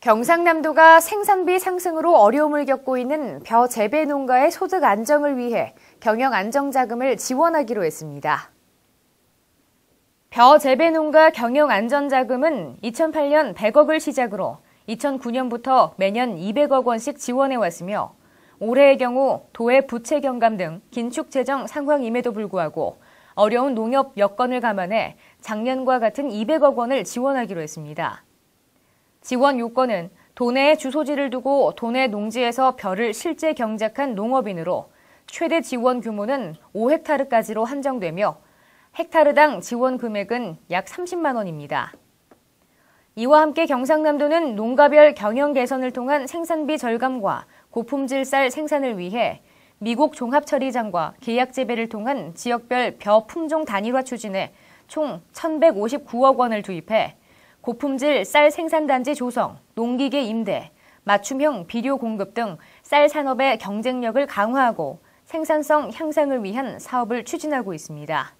경상남도가 생산비 상승으로 어려움을 겪고 있는 벼 재배 농가의 소득 안정을 위해 경영 안정 자금을 지원하기로 했습니다. 벼 재배 농가 경영 안전 자금은 2008년 100억을 시작으로 2009년부터 매년 200억 원씩 지원해 왔으며 올해의 경우 도의 부채 경감 등 긴축 재정 상황임에도 불구하고 어려운 농협 여건을 감안해 작년과 같은 200억 원을 지원하기로 했습니다. 지원 요건은 도내에 주소지를 두고 도내 농지에서 벼를 실제 경작한 농업인으로 최대 지원 규모는 5헥타르까지로 한정되며 헥타르당 지원 금액은 약 30만 원입니다. 이와 함께 경상남도는 농가별 경영 개선을 통한 생산비 절감과 고품질 쌀 생산을 위해 미국 종합처리장과 계약 재배를 통한 지역별 벼 품종 단일화 추진에 총 1,159억 원을 투입해 고품질 쌀 생산단지 조성, 농기계 임대, 맞춤형 비료 공급 등 쌀 산업의 경쟁력을 강화하고 생산성 향상을 위한 사업을 추진하고 있습니다.